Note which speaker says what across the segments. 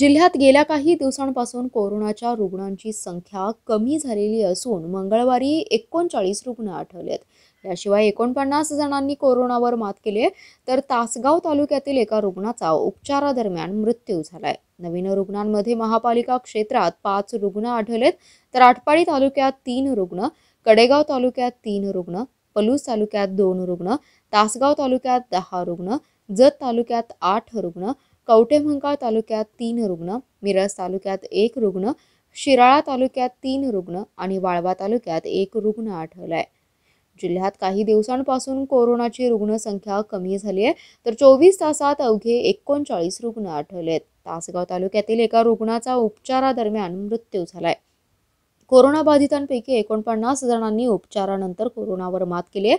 Speaker 1: जिल्ह्यात गेल्या काही दिवसांपासून कोरोनाच्या रुग्णांची संख्या कमी झालेली असून मंगळवारी एकोणचाळीस रुग्ण आढळलेत याशिवाय एकोणपन्नास जणांनी कोरोनावर मात केली तर तासगाव तालुक्यातील एका रुग्णाचा उपचारादरम्यान मृत्यू झालाय नवीन रुग्णांमध्ये महापालिका क्षेत्रात पाच रुग्ण आढळलेत तर आटपाडी तालुक्यात तीन रुग्ण कडेगाव तालुक्यात तीन रुग्ण पलूस तालुक्यात दोन रुग्ण तासगाव तालुक्यात दहा रुग्ण जत तालुक्यात आठ रुग्ण कवठेमंकाळ तालुक्यात तीन रुग्ण मिरज तालुक्यात एक रुग्ण शिराळा तालुक्यात तीन रुग्ण आणि वाळवा तालुक्यात एक रुग्ण आढळलाय जिल्ह्यात काही दिवसांपासून कोरोनाची रुग्णसंख्या कमी झाली आहे तर चोवीस तासात अवघे एकोणचाळीस रुग्ण आढळलेत तासगाव तालुक्यातील एका रुग्णाचा उपचारादरम्यान मृत्यू झालाय कोरोनाबाधितांपैकी एकोणपन्नास जणांनी उपचारानंतर कोरोनावर मात केली आहे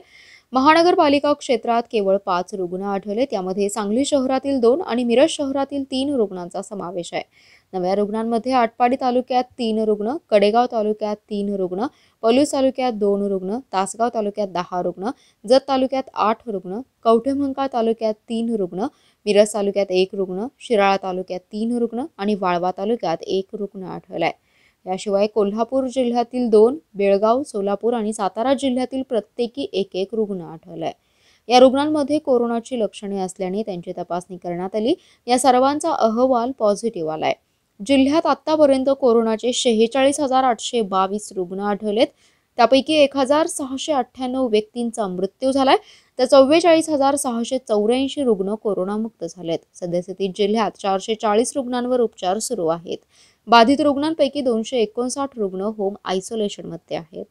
Speaker 1: महानगरपालिका क्षेत्रात केवळ पाच रुग्ण आढळले त्यामध्ये सांगली शहरातील दोन आणि मिरज शहरातील तीन रुग्णांचा समावेश आहे नव्या रुग्णांमध्ये आटपाडी तालुक्यात तीन रुग्ण कडेगाव तालुक्यात तीन रुग्ण पलूस तालुक्यात दोन रुग्ण तासगाव तालुक्यात दहा रुग्ण जत तालुक्यात आठ रुग्ण कवठेमंका तालुक्यात तीन रुग्ण मिरज तालुक्यात एक रुग्ण शिराळा तालुक्यात तीन रुग्ण आणि वाळवा तालुक्यात एक रुग्ण आढळला आहे याशिवाय कोल्हापूर जिल्ह्यातील दोन बेळगाव सोलापूर आणि सातारा जिल्ह्यातील प्रत्येकी एक एक रुग्ण आढळलाय या रुग्णांमध्ये कोरोनाची लक्षणे असल्याने त्यांची तपासणी करण्यात आली या सर्वांचा अहवाल पॉझिटिव्ह आलाय जिल्ह्यात आतापर्यंत कोरोनाचे शेहेचाळीस हजार आठशे बावीस रुग्ण आढळलेत त्यापैकी एक हजार सहाशे अठ्ठ्याण्णव व्यक्तींचा मृत्यू झालाय तर चव्वेचाळीस हजार सहाशे चौऱ्याऐंशी रुग्ण कोरोनामुक्त झालेत सध्यास्थितीत जिल्ह्यात चारशे चाळीस रुग्णांवर उपचार सुरू आहेत बाधित रुग्णांपैकी दोनशे एकोणसाठ रुग्ण होम आयसोलेशनमध्ये आहेत